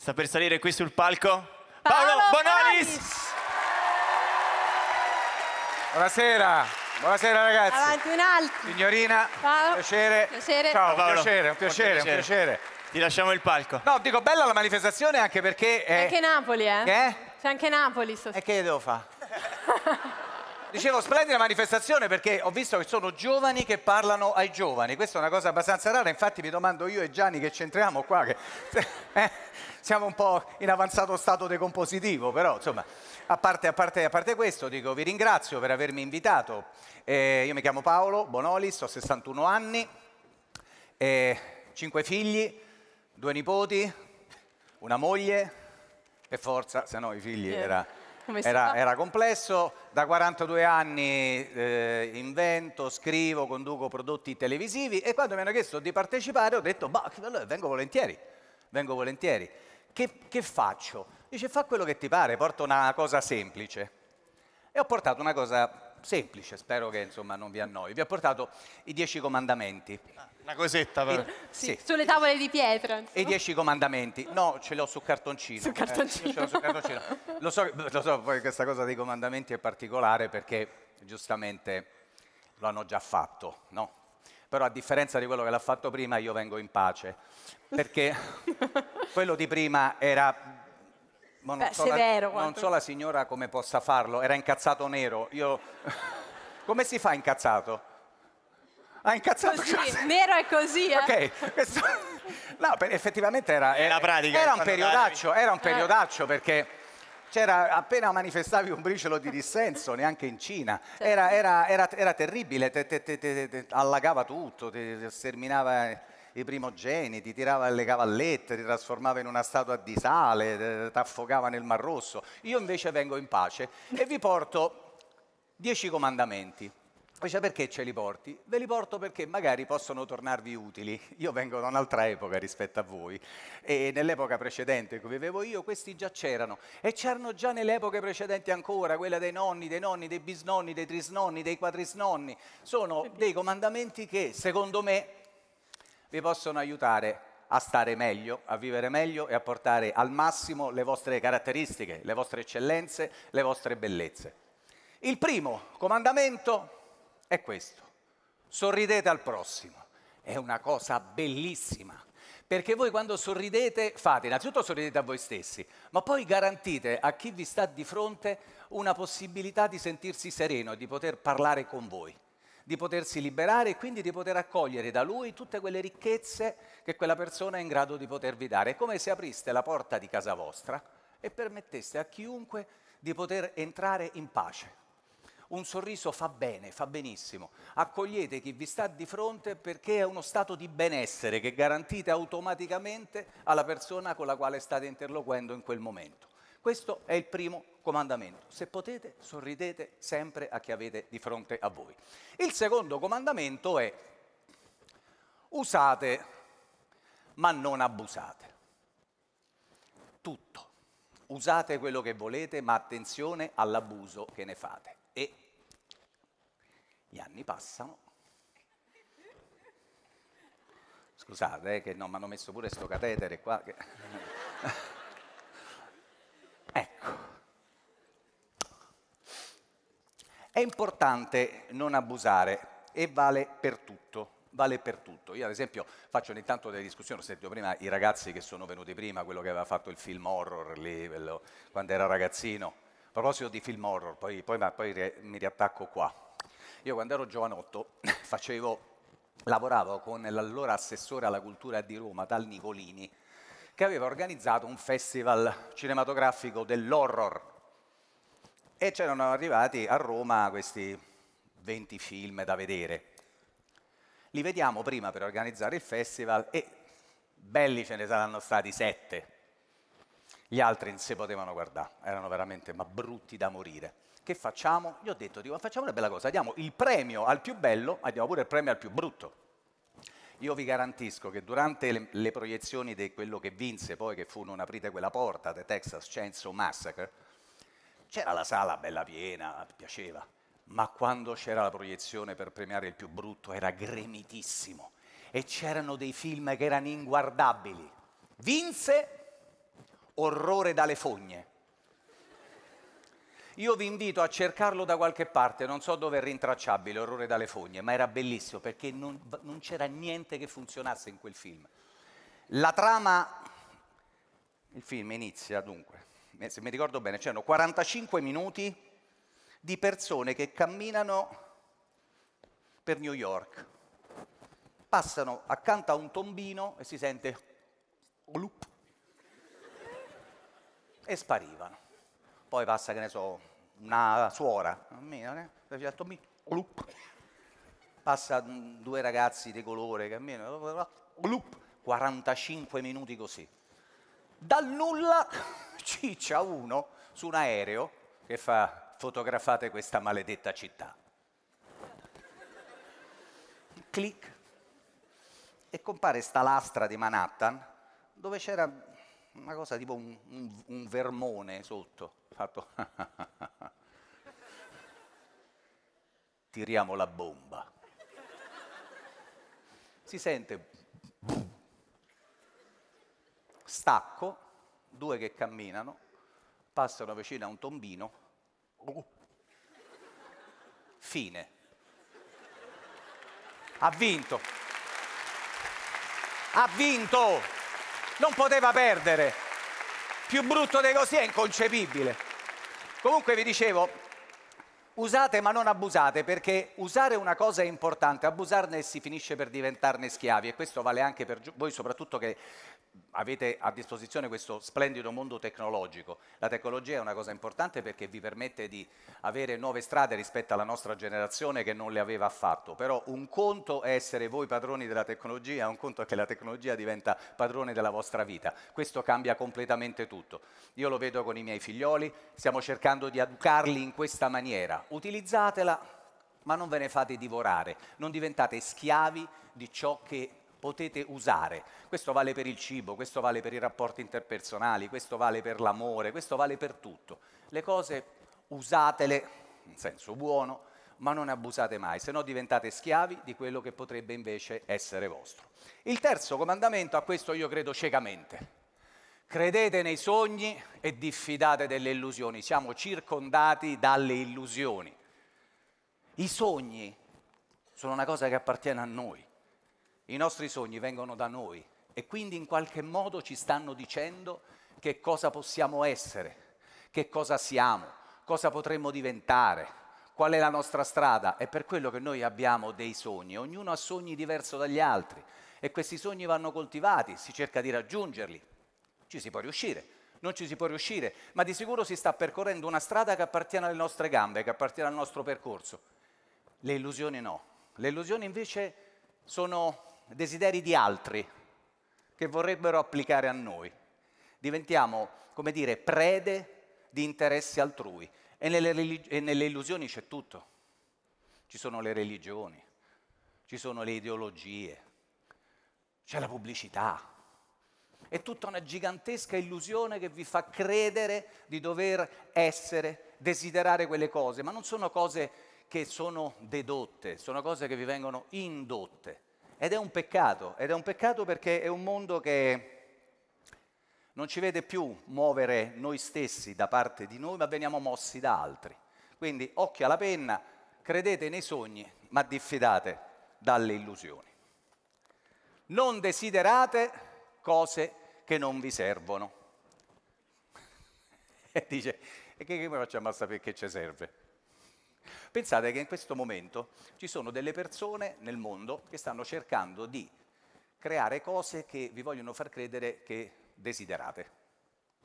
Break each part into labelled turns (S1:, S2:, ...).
S1: Sta per salire qui sul palco Paolo, Paolo Bonolis. Buonasera, buonasera ragazzi. Avanti un altro. Signorina, Paolo. piacere. piacere. Ciao, Paolo. Un piacere, un piacere, piacere. un piacere. Ti lasciamo il palco. No, dico bella la manifestazione anche perché... È... Anche Napoli, eh? Che? C'è anche Napoli stasera. E che devo fare? Dicevo, splendida manifestazione perché ho visto che sono giovani che parlano ai giovani. Questa è una cosa abbastanza rara, infatti mi domando io e Gianni che c'entriamo qua, che eh, siamo un po' in avanzato stato decompositivo, però insomma, a parte, a parte, a parte questo dico vi ringrazio per avermi invitato. Eh, io mi chiamo Paolo Bonolis, ho 61 anni, eh, 5 figli, 2 nipoti, una moglie e forza, se no i figli yeah. era era, era, complesso, da 42 anni eh, invento, scrivo, conduco prodotti televisivi e quando mi hanno chiesto di partecipare ho detto, ma vengo volentieri, vengo volentieri. Che, che faccio? Dice, fa quello che ti pare, porta una cosa semplice. E ho portato una cosa semplice, spero che insomma non vi annoi. Vi ho portato i Dieci Comandamenti. Una cosetta però. Sì, sì. Sulle tavole di pietra. Insomma. E dieci comandamenti. No, ce l'ho su cartoncino. Su eh, cartoncino. Eh, ce l'ho su cartoncino. lo, so, lo so, poi questa cosa dei comandamenti è particolare perché giustamente lo hanno già fatto, no? Però a differenza di quello che l'ha fatto prima, io vengo in pace. Perché quello di prima era ma non, Beh, so severo, la, non so la signora come possa farlo, era incazzato nero. Io... come si fa incazzato? Ha incazzato così, Cosette. Nero è così, eh? Ok, questo... no, effettivamente era, era, eh, pratica, era un periodaccio, era un eh. periodaccio eh. perché c'era appena manifestavi un briciolo di dissenso, neanche in Cina, certo. era, era, era, era, terribile, te, te, te, te allagava tutto, ti sterminava i primogeniti, tirava le cavallette, ti trasformava in una statua di sale, eh, ti affogava nel Mar Rosso. Io invece vengo in pace e vi porto dieci comandamenti. Dice perché ce li porti? Ve li porto perché magari possono tornarvi utili. Io vengo da un'altra epoca rispetto a voi e nell'epoca precedente in vivevo io questi già c'erano e c'erano già nelle epoche precedenti ancora, quella dei nonni, dei nonni, dei bisnonni, dei trisnonni, dei quadrisnonni. Sono dei comandamenti che secondo me vi possono aiutare a stare meglio, a vivere meglio e a portare al massimo le vostre caratteristiche, le vostre eccellenze, le vostre bellezze. Il primo comandamento è questo. Sorridete al prossimo. È una cosa bellissima. Perché voi quando sorridete fate, innanzitutto sorridete a voi stessi, ma poi garantite a chi vi sta di fronte una possibilità di sentirsi sereno, di poter parlare con voi, di potersi liberare e quindi di poter accogliere da lui tutte quelle ricchezze che quella persona è in grado di potervi dare. È come se apriste la porta di casa vostra e permetteste a chiunque di poter entrare in pace. Un sorriso fa bene, fa benissimo. Accogliete chi vi sta di fronte perché è uno stato di benessere che garantite automaticamente alla persona con la quale state interloquendo in quel momento. Questo è il primo comandamento. Se potete, sorridete sempre a chi avete di fronte a voi. Il secondo comandamento è usate ma non abusate. Tutto. Usate quello che volete, ma attenzione all'abuso che ne fate. E gli anni passano. Scusate, eh, che no, mi hanno messo pure sto catetere qua. Che... ecco. È importante non abusare e vale per tutto vale per tutto. Io ad esempio faccio ogni tanto delle discussioni, ho sentito prima i ragazzi che sono venuti prima, quello che aveva fatto il film horror lì, quello, quando era ragazzino. A proposito di film horror, poi, poi, poi re, mi riattacco qua. Io quando ero giovanotto facevo, lavoravo con l'allora assessore alla cultura di Roma, Tal Nicolini, che aveva organizzato un festival cinematografico dell'horror. E c'erano arrivati a Roma questi 20 film da vedere. Li vediamo prima per organizzare il festival e belli ce ne saranno stati 7 gli altri non si potevano guardare, erano veramente ma brutti da morire. Che facciamo? Gli ho detto, dico, facciamo una bella cosa, diamo il premio al più bello, ma diamo pure il premio al più brutto. Io vi garantisco che durante le, le proiezioni di quello che vinse poi, che fu Non aprite quella porta, The Texas Chainsaw Massacre, c'era la sala bella piena, piaceva, ma quando c'era la proiezione per premiare il più brutto era gremitissimo e c'erano dei film che erano inguardabili. Vinse Orrore dalle fogne. Io vi invito a cercarlo da qualche parte, non so dove è rintracciabile, Orrore dalle fogne, ma era bellissimo perché non, non c'era niente che funzionasse in quel film. La trama, il film inizia dunque, eh, se mi ricordo bene, c'erano 45 minuti di persone che camminano per New York, passano accanto a un tombino e si sente glup, e sparivano. Poi passa, che ne so, una suora, passa mm, due ragazzi di colore, camminano, 45 minuti così. Dal nulla ciccia uno su un aereo che fa fotografate questa maledetta città. Clic. E compare sta lastra di Manhattan dove c'era una cosa tipo un, un, un vermone sotto, fatto tiriamo la bomba. Si sente stacco, due che camminano, passano vicino a un tombino, fine. Ha vinto. Ha vinto! non poteva perdere. Più brutto di così è inconcepibile. Comunque vi dicevo, usate ma non abusate, perché usare una cosa è importante, abusarne si finisce per diventarne schiavi e questo vale anche per voi soprattutto che avete a disposizione questo splendido mondo tecnologico. La tecnologia è una cosa importante perché vi permette di avere nuove strade rispetto alla nostra generazione che non le aveva affatto, però un conto è essere voi padroni della tecnologia, un conto è che la tecnologia diventa padrone della vostra vita. Questo cambia completamente tutto. Io lo vedo con i miei figlioli, stiamo cercando di educarli in questa maniera utilizzatela, ma non ve ne fate divorare, non diventate schiavi di ciò che potete usare. Questo vale per il cibo, questo vale per i rapporti interpersonali, questo vale per l'amore, questo vale per tutto. Le cose usatele in senso buono, ma non abusate mai, se no diventate schiavi di quello che potrebbe invece essere vostro. Il terzo comandamento a questo io credo ciecamente. Credete nei sogni e diffidate delle illusioni. Siamo circondati dalle illusioni. I sogni sono una cosa che appartiene a noi. I nostri sogni vengono da noi e quindi in qualche modo ci stanno dicendo che cosa possiamo essere, che cosa siamo, cosa potremmo diventare, qual è la nostra strada. È per quello che noi abbiamo dei sogni. Ognuno ha sogni diversi dagli altri e questi sogni vanno coltivati, si cerca di raggiungerli ci si può riuscire, non ci si può riuscire, ma di sicuro si sta percorrendo una strada che appartiene alle nostre gambe, che appartiene al nostro percorso. Le illusioni no. Le illusioni invece sono desideri di altri che vorrebbero applicare a noi. Diventiamo, come dire, prede di interessi altrui. E nelle, e nelle illusioni c'è tutto. Ci sono le religioni, ci sono le ideologie, c'è la pubblicità, è tutta una gigantesca illusione che vi fa credere di dover essere, desiderare quelle cose, ma non sono cose che sono dedotte, sono cose che vi vengono indotte. Ed è un peccato, ed è un peccato perché è un mondo che non ci vede più muovere noi stessi da parte di noi, ma veniamo mossi da altri. Quindi occhio alla penna, credete nei sogni, ma diffidate dalle illusioni. Non desiderate cose che non vi servono. e dice, e che come facciamo a sapere che ci serve? Pensate che in questo momento ci sono delle persone nel mondo che stanno cercando di creare cose che vi vogliono far credere che desiderate.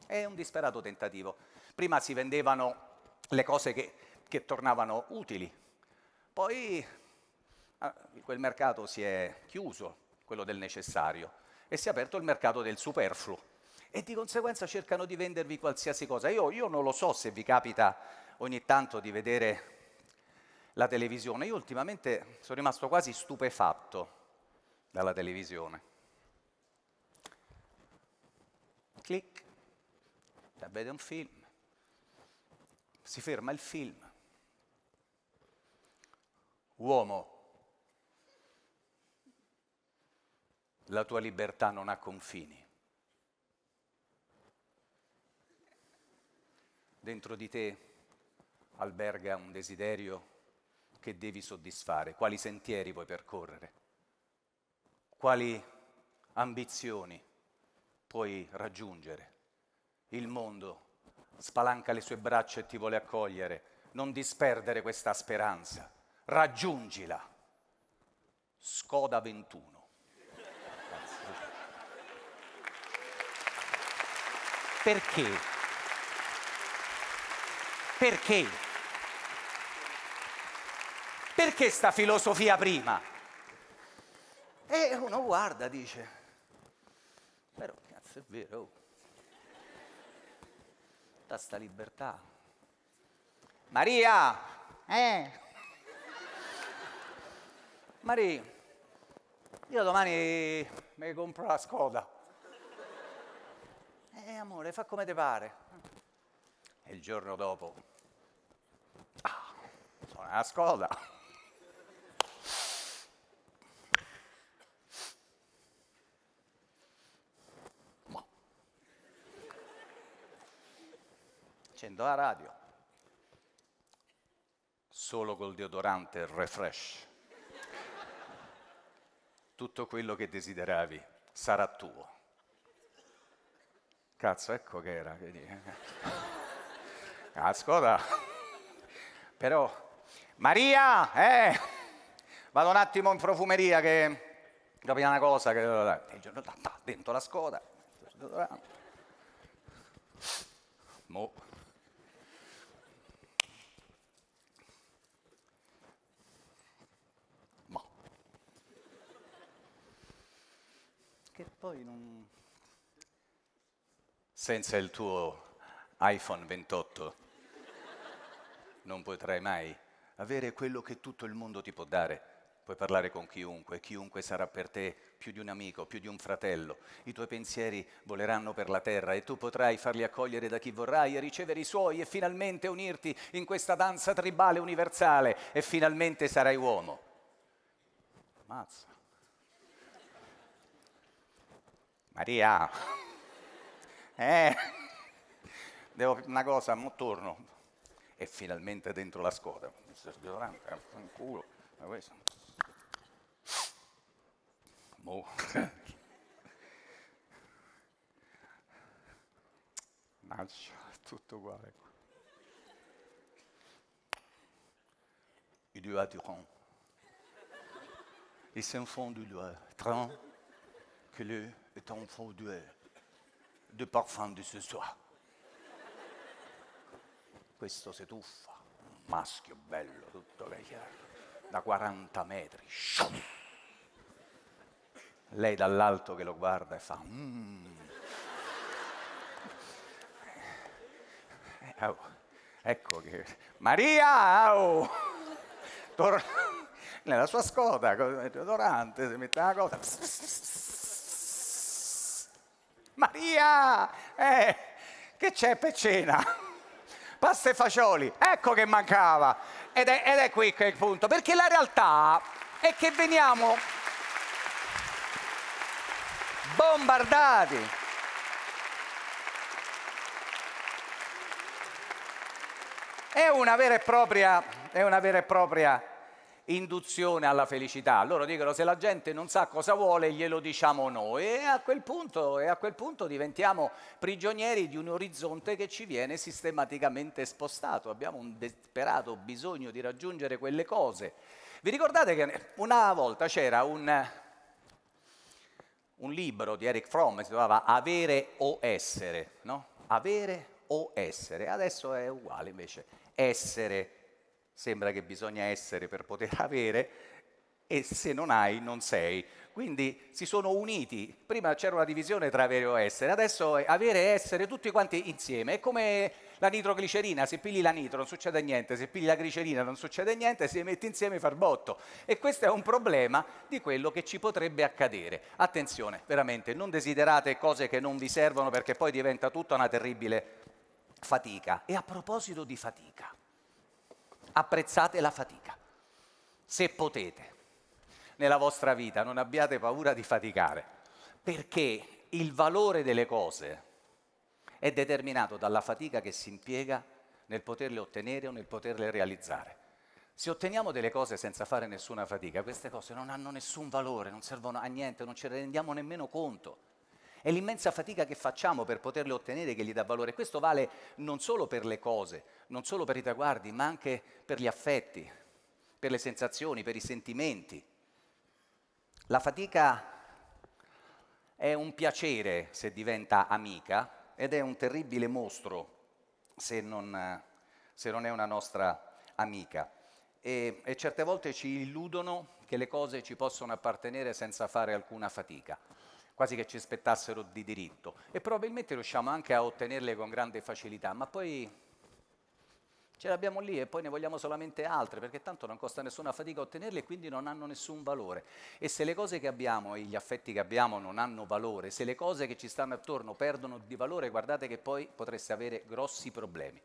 S1: È un disperato tentativo. Prima si vendevano le cose che, che tornavano utili, poi ah, quel mercato si è chiuso, quello del necessario e si è aperto il mercato del superfluo e di conseguenza cercano di vendervi qualsiasi cosa. Io, io, non lo so se vi capita ogni tanto di vedere la televisione, io ultimamente sono rimasto quasi stupefatto dalla televisione. Clic, vede un film, si ferma il film, uomo la tua libertà non ha confini. Dentro di te alberga un desiderio che devi soddisfare, quali sentieri vuoi percorrere, quali ambizioni puoi raggiungere. Il mondo spalanca le sue braccia e ti vuole accogliere. Non disperdere questa speranza, raggiungila. Scoda 21. Perché? Perché? Perché sta filosofia prima? E uno guarda, dice, però cazzo è vero, oh. tutta sta libertà. Maria! Eh! Maria, io domani mi compro la scoda amore, fa come ti pare. E il giorno dopo, ah, sono a scuola. Accendo la radio. Solo col deodorante refresh. Tutto quello che desideravi sarà tuo. Cazzo, ecco che era. Quindi. Ah, cazzo, Però, Maria, eh, vado un attimo in profumeria che capita una cosa che... Dentro la scoda. Mo. Mo. Che poi non senza il tuo iPhone 28 non potrai mai avere quello che tutto il mondo ti può dare. Puoi parlare con chiunque, chiunque sarà per te più di un amico, più di un fratello. I tuoi pensieri voleranno per la terra e tu potrai farli accogliere da chi vorrai e ricevere i suoi e finalmente unirti in questa danza tribale universale e finalmente sarai uomo. Mazza. Maria. Eh, devo una cosa, mo torno. E finalmente dentro la scoda. Eh, Culo, ma questo. Mo. Mannaggia, tutto uguale. Il y a du Il Et c'est un fond du train que est un fond de parfum di ce soir. Questo si tuffa, maschio bello, tutto chiaro, da 40 metri. Lei dall'alto che lo guarda e fa... Mm. Eh, oh, ecco che... Maria! Oh! Tor... Nella sua scoda, eh, Dorante, si mette la cosa... Pss, pss, pss. Maria, eh, che c'è per cena? Pasta e fagioli, ecco che mancava. Ed è, ed è qui che è il punto, perché la realtà è che veniamo bombardati. È una vera e propria, è una vera e propria induzione alla felicità. Loro dicono se la gente non sa cosa vuole glielo diciamo noi e a quel punto, a quel punto diventiamo prigionieri di un orizzonte che ci viene sistematicamente spostato. Abbiamo un desperato bisogno di raggiungere quelle cose. Vi ricordate che una volta c'era un, un libro di Eric Fromm si chiamava Avere o essere, no? Avere o essere. Adesso è uguale invece, essere sembra che bisogna essere per poter avere e se non hai non sei. Quindi si sono uniti, prima c'era una divisione tra avere o essere, adesso avere e essere tutti quanti insieme, è come la nitroglicerina, se pigli la nitro non succede niente, se pigli la glicerina non succede niente, se li metti insieme far botto. E questo è un problema di quello che ci potrebbe accadere. Attenzione, veramente, non desiderate cose che non vi servono perché poi diventa tutta una terribile fatica. E a proposito di fatica, apprezzate la fatica, se potete. Nella vostra vita non abbiate paura di faticare, perché il valore delle cose è determinato dalla fatica che si impiega nel poterle ottenere o nel poterle realizzare. Se otteniamo delle cose senza fare nessuna fatica, queste cose non hanno nessun valore, non servono a niente, non ce ne rendiamo nemmeno conto. È l'immensa fatica che facciamo per poterle ottenere che gli dà valore. Questo vale non solo per le cose, non solo per i traguardi, ma anche per gli affetti, per le sensazioni, per i sentimenti. La fatica è un piacere se diventa amica ed è un terribile mostro se non, se non è una nostra amica. E, e certe volte ci illudono che le cose ci possono appartenere senza fare alcuna fatica quasi che ci aspettassero di diritto e probabilmente riusciamo anche a ottenerle con grande facilità, ma poi ce le abbiamo lì e poi ne vogliamo solamente altre perché tanto non costa nessuna fatica ottenerle e quindi non hanno nessun valore. E se le cose che abbiamo e gli affetti che abbiamo non hanno valore, se le cose che ci stanno attorno perdono di valore, guardate che poi potreste avere grossi problemi,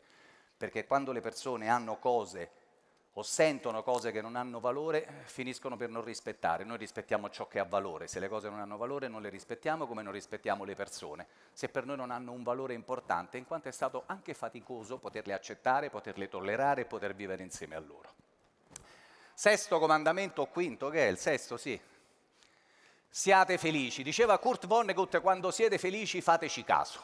S1: perché quando le persone hanno cose o sentono cose che non hanno valore, finiscono per non rispettare. Noi rispettiamo ciò che ha valore, se le cose non hanno valore non le rispettiamo come non rispettiamo le persone, se per noi non hanno un valore importante, in quanto è stato anche faticoso poterle accettare, poterle tollerare e poter vivere insieme a loro. Sesto comandamento, o quinto che è il sesto, sì. Siate felici. Diceva Kurt Vonnegut, quando siete felici fateci caso.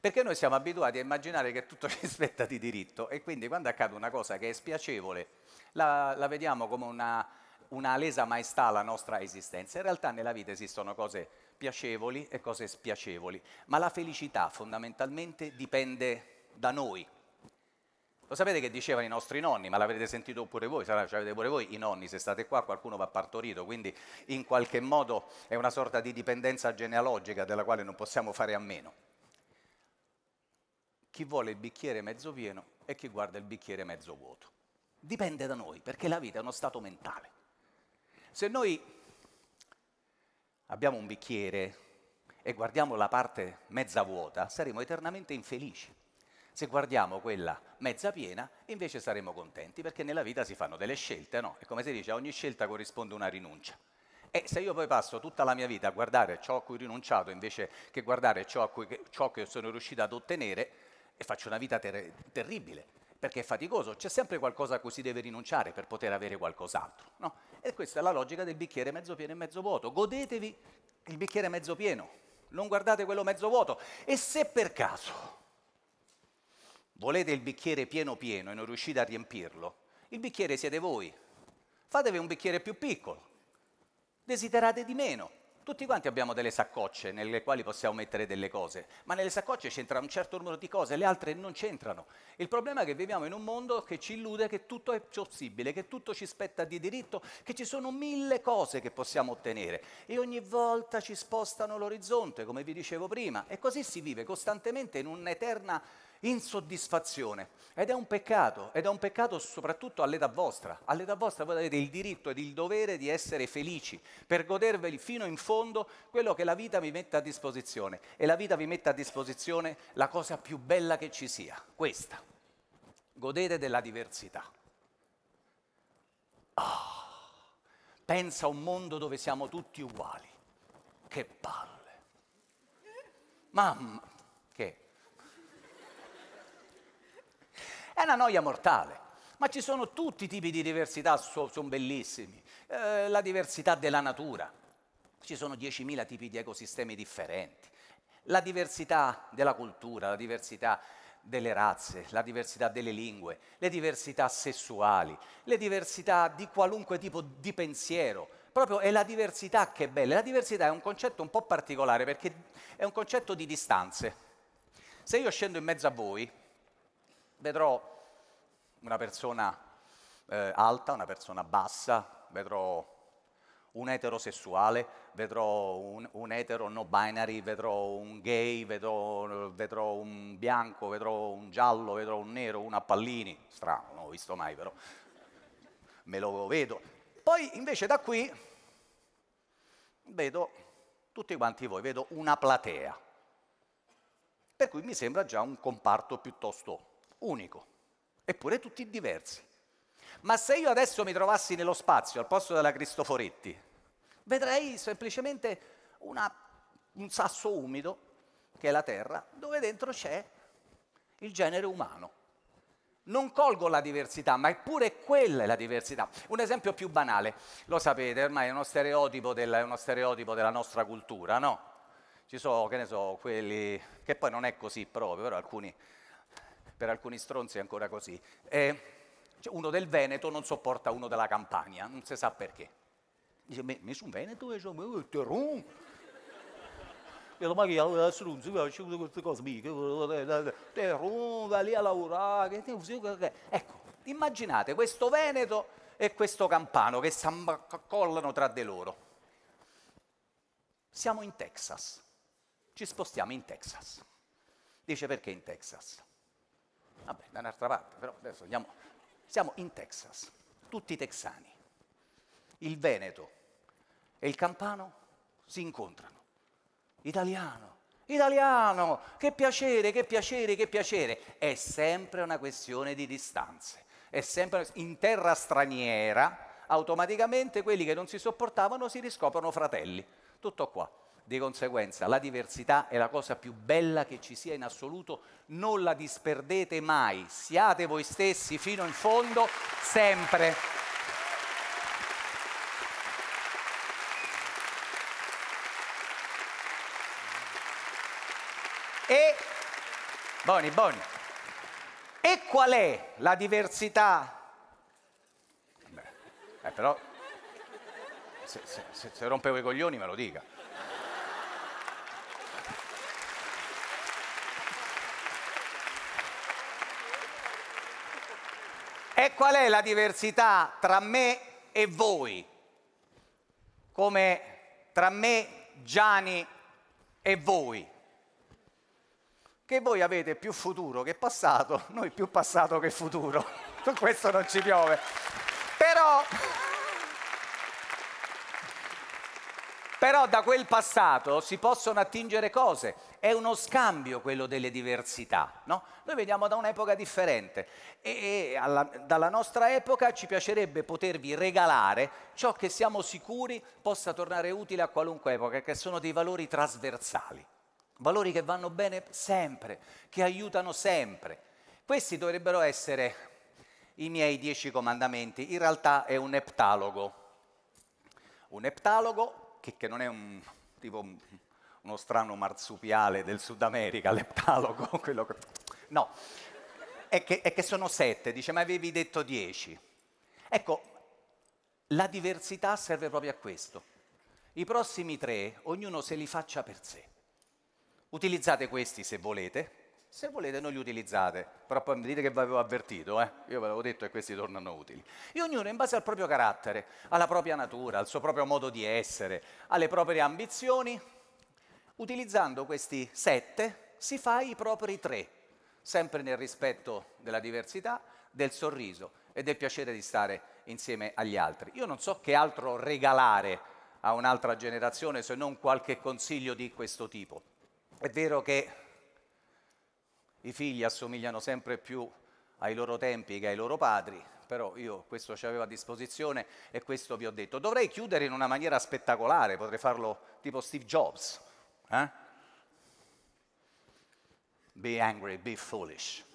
S1: Perché noi siamo abituati a immaginare che tutto ci spetta di diritto e quindi quando accade una cosa che è spiacevole la, la vediamo come una, una lesa maestà alla nostra esistenza. In realtà nella vita esistono cose piacevoli e cose spiacevoli, ma la felicità fondamentalmente dipende da noi, lo sapete che dicevano i nostri nonni, ma l'avrete sentito pure voi, sarà, cioè avete pure voi i nonni, se state qua qualcuno va partorito, quindi in qualche modo è una sorta di dipendenza genealogica della quale non possiamo fare a meno chi vuole il bicchiere mezzo pieno e chi guarda il bicchiere mezzo vuoto. Dipende da noi, perché la vita è uno stato mentale. Se noi abbiamo un bicchiere e guardiamo la parte mezza vuota, saremo eternamente infelici. Se guardiamo quella mezza piena, invece saremo contenti, perché nella vita si fanno delle scelte, no? È come si dice, ogni scelta corrisponde a una rinuncia. E se io poi passo tutta la mia vita a guardare ciò a cui ho rinunciato invece che guardare ciò, cui, ciò che sono riuscito ad ottenere, e faccio una vita ter terribile, perché è faticoso, c'è sempre qualcosa a cui si deve rinunciare per poter avere qualcos'altro. No? E questa è la logica del bicchiere mezzo pieno e mezzo vuoto. Godetevi il bicchiere mezzo pieno, non guardate quello mezzo vuoto. E se per caso volete il bicchiere pieno pieno e non riuscite a riempirlo, il bicchiere siete voi. Fatevi un bicchiere più piccolo, desiderate di meno, tutti quanti abbiamo delle saccocce nelle quali possiamo mettere delle cose, ma nelle saccocce c'entra un certo numero di cose, le altre non c'entrano. Il problema è che viviamo in un mondo che ci illude che tutto è possibile, che tutto ci spetta di diritto, che ci sono mille cose che possiamo ottenere e ogni volta ci spostano l'orizzonte, come vi dicevo prima, e così si vive costantemente in un'eterna insoddisfazione. Ed è un peccato, ed è un peccato soprattutto all'età vostra. All'età vostra voi avete il diritto ed il dovere di essere felici, per goderveli fino in fondo quello che la vita vi mette a disposizione. E la vita vi mette a disposizione la cosa più bella che ci sia, questa. Godete della diversità. Oh, pensa a un mondo dove siamo tutti uguali. Che palle. Mamma, che È una noia mortale. Ma ci sono tutti i tipi di diversità, sono bellissimi. Eh, la diversità della natura. Ci sono 10.000 tipi di ecosistemi differenti. La diversità della cultura, la diversità delle razze, la diversità delle lingue, le diversità sessuali, le diversità di qualunque tipo di pensiero. Proprio è la diversità che è bella. La diversità è un concetto un po' particolare perché è un concetto di distanze. Se io scendo in mezzo a voi vedrò una persona eh, alta, una persona bassa, vedrò un eterosessuale, vedrò un, un etero no binary, vedrò un gay, vedrò, vedrò, un bianco, vedrò un giallo, vedrò un nero, un a pallini, strano, non ho visto mai però, me lo vedo. Poi invece da qui vedo tutti quanti voi, vedo una platea, per cui mi sembra già un comparto piuttosto unico, eppure tutti diversi. Ma se io adesso mi trovassi nello spazio al posto della Cristoforetti, vedrei semplicemente una, un sasso umido, che è la Terra, dove dentro c'è il genere umano. Non colgo la diversità, ma eppure quella è la diversità. Un esempio più banale, lo sapete, ormai è uno stereotipo, del, è uno stereotipo della nostra cultura, no? Ci sono, che ne so, quelli, che poi non è così proprio, però alcuni per alcuni stronzi è ancora così, eh, cioè, uno del Veneto non sopporta uno della Campania, non si sa perché. Dice, mi sono Veneto e sono un terrum. Io ma che allora stronzi, faccio queste cose, mica, terrum, va lì a lavorare. Ecco, immaginate questo Veneto e questo Campano che si accollano tra di loro. Siamo in Texas, ci spostiamo in Texas. Dice perché in Texas? vabbè, da un'altra parte, però adesso andiamo. Siamo in Texas, tutti i texani. Il Veneto e il Campano si incontrano. Italiano, italiano, che piacere, che piacere, che piacere. È sempre una questione di distanze. È sempre in terra straniera, automaticamente quelli che non si sopportavano si riscoprono fratelli. Tutto qua. Di conseguenza la diversità è la cosa più bella che ci sia in assoluto, non la disperdete mai, siate voi stessi fino in fondo, sempre. E, boni, boni. e qual è la diversità? Beh, eh, però se, se, se rompevo i coglioni me lo dica. E qual è la diversità tra me e voi? Come tra me, Gianni e voi? Che voi avete più futuro che passato, noi più passato che futuro. Su questo non ci piove. Però Però da quel passato si possono attingere cose, è uno scambio quello delle diversità, no? Noi veniamo da un'epoca differente e, e alla, dalla nostra epoca ci piacerebbe potervi regalare ciò che siamo sicuri possa tornare utile a qualunque epoca, che sono dei valori trasversali, valori che vanno bene sempre, che aiutano sempre. Questi dovrebbero essere i miei dieci comandamenti, in realtà è un eptalogo. Un eptalogo che, che non è un, tipo un, uno strano marsupiale del Sud America, leptalogo, quello che... No, è che, è che sono sette, dice, ma avevi detto dieci. Ecco, la diversità serve proprio a questo. I prossimi tre, ognuno se li faccia per sé. Utilizzate questi se volete, se volete non li utilizzate, però poi mi dite che vi avevo avvertito, eh? io ve l'avevo detto che questi tornano utili. E ognuno in base al proprio carattere, alla propria natura, al suo proprio modo di essere, alle proprie ambizioni, utilizzando questi sette si fa i propri tre, sempre nel rispetto della diversità, del sorriso e del piacere di stare insieme agli altri. Io non so che altro regalare a un'altra generazione se non qualche consiglio di questo tipo. È vero che i figli assomigliano sempre più ai loro tempi che ai loro padri, però io questo ci avevo a disposizione e questo vi ho detto. Dovrei chiudere in una maniera spettacolare, potrei farlo tipo Steve Jobs. Eh? Be angry, be foolish.